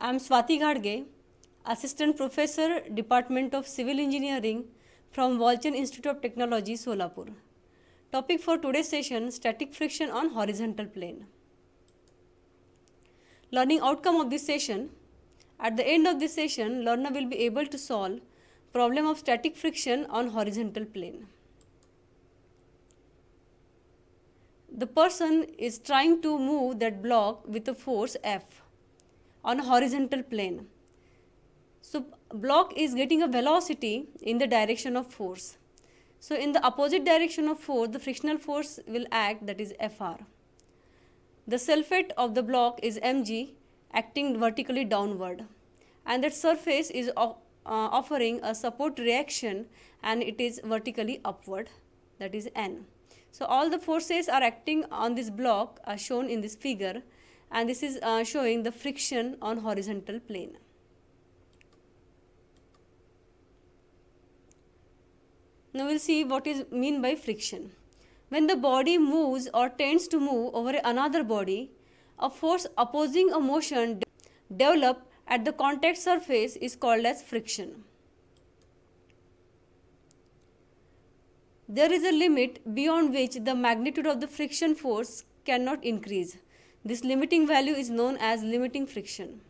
I am Swati Ghadge, Assistant Professor, Department of Civil Engineering from Walchan Institute of Technology, Solapur. Topic for today's session, static friction on horizontal plane. Learning outcome of this session, at the end of this session, learner will be able to solve problem of static friction on horizontal plane. The person is trying to move that block with a force F on a horizontal plane. So block is getting a velocity in the direction of force. So in the opposite direction of force, the frictional force will act that is Fr. The sulfate of the block is Mg acting vertically downward and that surface is uh, offering a support reaction and it is vertically upward that is N. So all the forces are acting on this block are shown in this figure and this is uh, showing the friction on horizontal plane. Now we'll see what is mean by friction. When the body moves or tends to move over another body, a force opposing a motion de developed at the contact surface is called as friction. There is a limit beyond which the magnitude of the friction force cannot increase. This limiting value is known as limiting friction.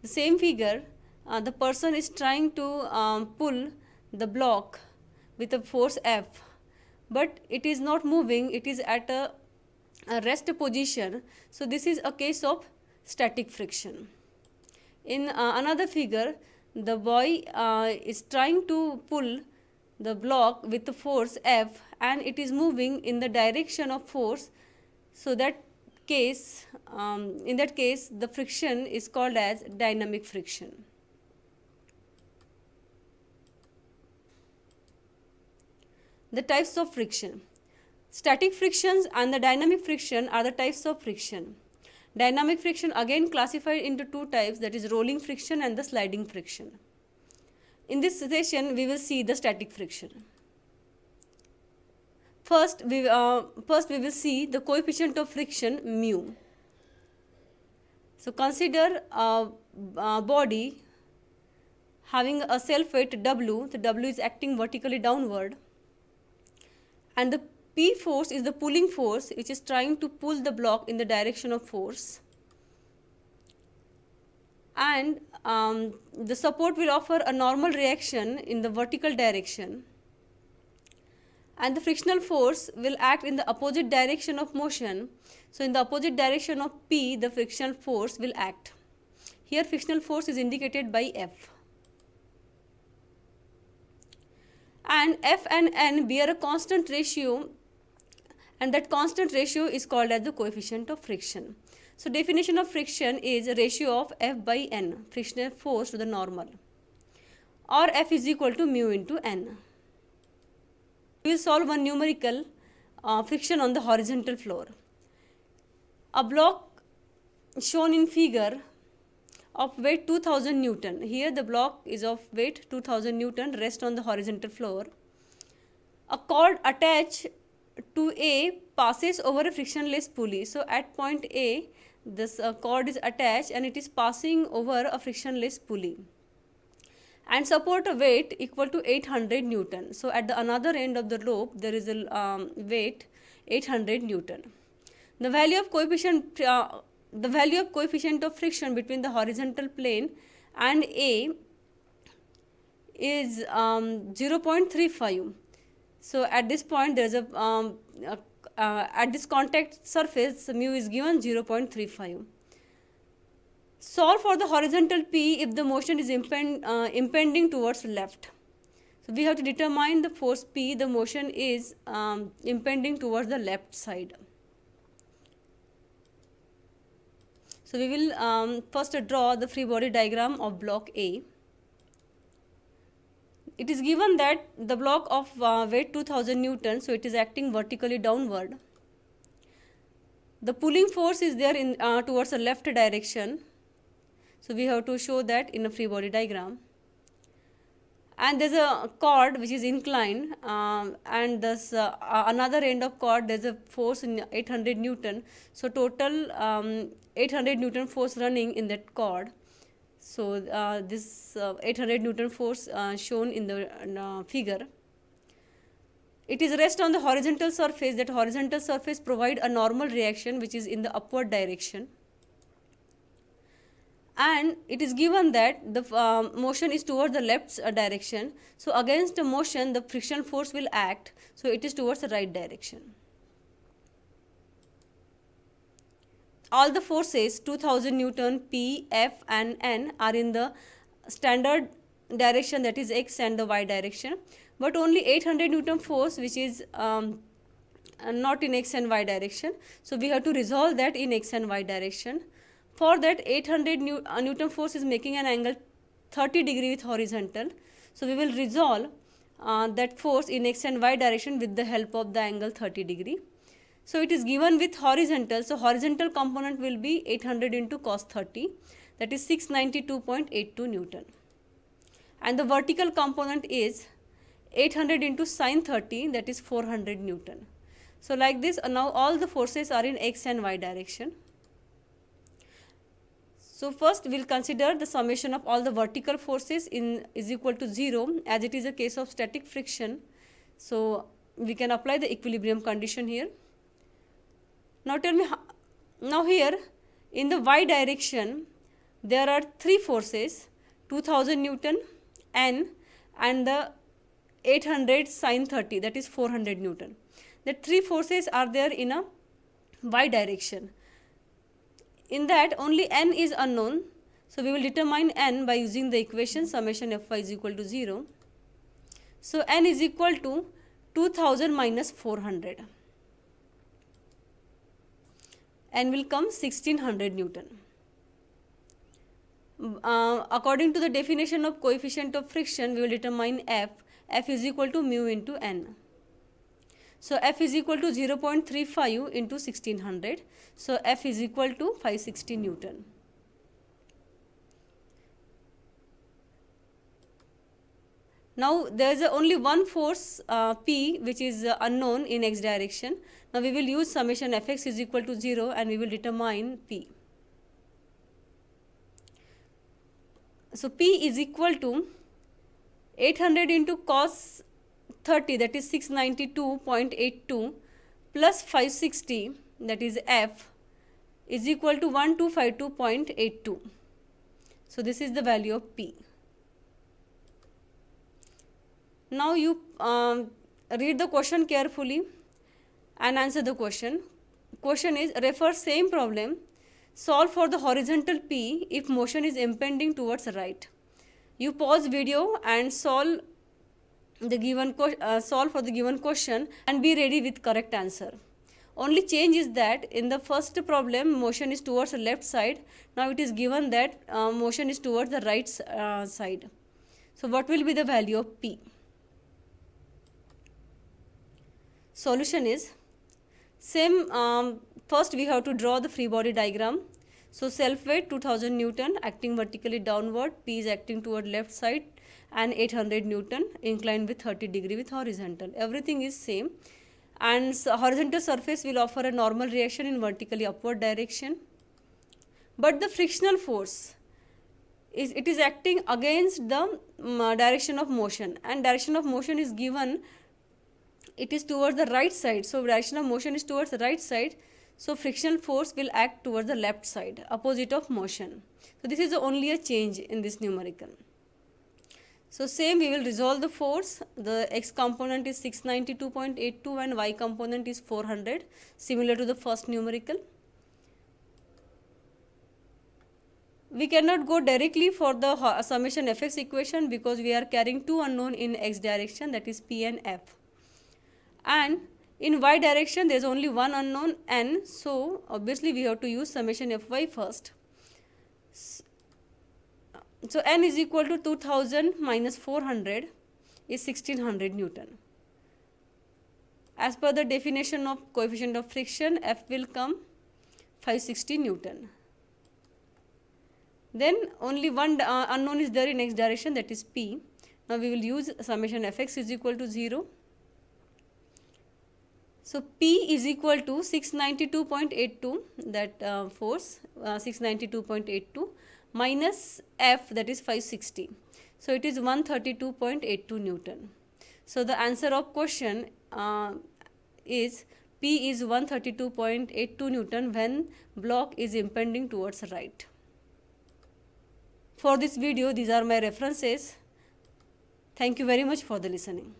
The same figure, uh, the person is trying to um, pull the block with a force F, but it is not moving, it is at a, a rest position. So, this is a case of static friction. In uh, another figure, the boy uh, is trying to pull the block with the force F and it is moving in the direction of force so that case, um, in that case, the friction is called as dynamic friction. The types of friction. Static frictions and the dynamic friction are the types of friction. Dynamic friction again classified into two types that is rolling friction and the sliding friction. In this session, we will see the static friction. First we, uh, first we will see the coefficient of friction mu. So consider a, a body having a self weight W, the W is acting vertically downward and the P force is the pulling force which is trying to pull the block in the direction of force and um, the support will offer a normal reaction in the vertical direction and the frictional force will act in the opposite direction of motion. So, in the opposite direction of P, the frictional force will act. Here frictional force is indicated by F. And F and N bear a constant ratio and that constant ratio is called as the coefficient of friction. So, definition of friction is ratio of F by N, frictional force to the normal or F is equal to mu into N we solve one numerical uh, friction on the horizontal floor. A block shown in figure of weight 2000 Newton. Here the block is of weight 2000 Newton rest on the horizontal floor. A cord attached to A passes over a frictionless pulley. So at point A, this uh, cord is attached and it is passing over a frictionless pulley and support a weight equal to 800 newton so at the another end of the rope there is a um, weight 800 newton the value of coefficient uh, the value of coefficient of friction between the horizontal plane and a is um, 0.35 so at this point there is a, um, a uh, at this contact surface mu is given 0.35 solve for the horizontal P if the motion is impend, uh, impending towards left. So we have to determine the force P, the motion is um, impending towards the left side. So we will um, first draw the free body diagram of block A. It is given that the block of uh, weight 2000 newtons, so it is acting vertically downward. The pulling force is there in uh, towards the left direction so we have to show that in a free body diagram. And there's a cord which is inclined um, and there's uh, another end of cord. there's a force in 800 Newton. So total um, 800 Newton force running in that cord. So uh, this uh, 800 Newton force uh, shown in the uh, figure. It is rest on the horizontal surface that horizontal surface provide a normal reaction which is in the upward direction and it is given that the uh, motion is towards the left uh, direction. So against the motion, the friction force will act. So it is towards the right direction. All the forces 2000 Newton, P, F and N are in the standard direction that is X and the Y direction. But only 800 Newton force which is um, uh, not in X and Y direction. So we have to resolve that in X and Y direction for that 800 new, uh, Newton force is making an angle 30 degree with horizontal. So we will resolve uh, that force in x and y direction with the help of the angle 30 degree. So it is given with horizontal. So horizontal component will be 800 into cos 30 that is 692.82 Newton. And the vertical component is 800 into sine 30 that is 400 Newton. So like this uh, now all the forces are in x and y direction. So first we'll consider the summation of all the vertical forces in is equal to 0 as it is a case of static friction. So we can apply the equilibrium condition here. Now tell me, now here in the y direction there are three forces 2000 Newton N and the 800 sine 30 that is 400 Newton. The three forces are there in a y direction in that only n is unknown so we will determine n by using the equation summation fy is equal to 0 so n is equal to 2000 minus 400 N will come 1600 newton uh, according to the definition of coefficient of friction we will determine f f is equal to mu into n so F is equal to 0.35 into 1600. So F is equal to 560 Newton. Now there is only one force uh, P which is uh, unknown in x direction. Now we will use summation Fx is equal to 0 and we will determine P. So P is equal to 800 into cos 30 that is 692.82 plus 560 that is F is equal to 1252.82. So this is the value of P. Now you um, read the question carefully and answer the question. Question is refer same problem. Solve for the horizontal P if motion is impending towards right. You pause video and solve the given uh, solve for the given question and be ready with correct answer only change is that in the first problem motion is towards the left side now it is given that uh, motion is towards the right uh, side so what will be the value of p solution is same um, first we have to draw the free body diagram so self weight 2000 Newton acting vertically downward, P is acting toward left side and 800 Newton inclined with 30 degree with horizontal. Everything is same and so horizontal surface will offer a normal reaction in vertically upward direction. But the frictional force is it is acting against the um, direction of motion and direction of motion is given it is towards the right side. So direction of motion is towards the right side so frictional force will act towards the left side, opposite of motion. So this is only a change in this numerical. So same we will resolve the force. The x component is 692.82 and y component is 400 similar to the first numerical. We cannot go directly for the summation fx equation because we are carrying two unknown in x direction that is p and f. And in y direction there is only one unknown n so obviously we have to use summation fy first so n is equal to 2000 minus 400 is 1600 newton as per the definition of coefficient of friction f will come 560 newton then only one uh, unknown is there in x direction that is p now we will use summation fx is equal to 0 so P is equal to 692.82 that uh, force uh, 692.82 minus F that is 560. So it is 132.82 Newton. So the answer of question uh, is P is 132.82 Newton when block is impending towards right. For this video these are my references. Thank you very much for the listening.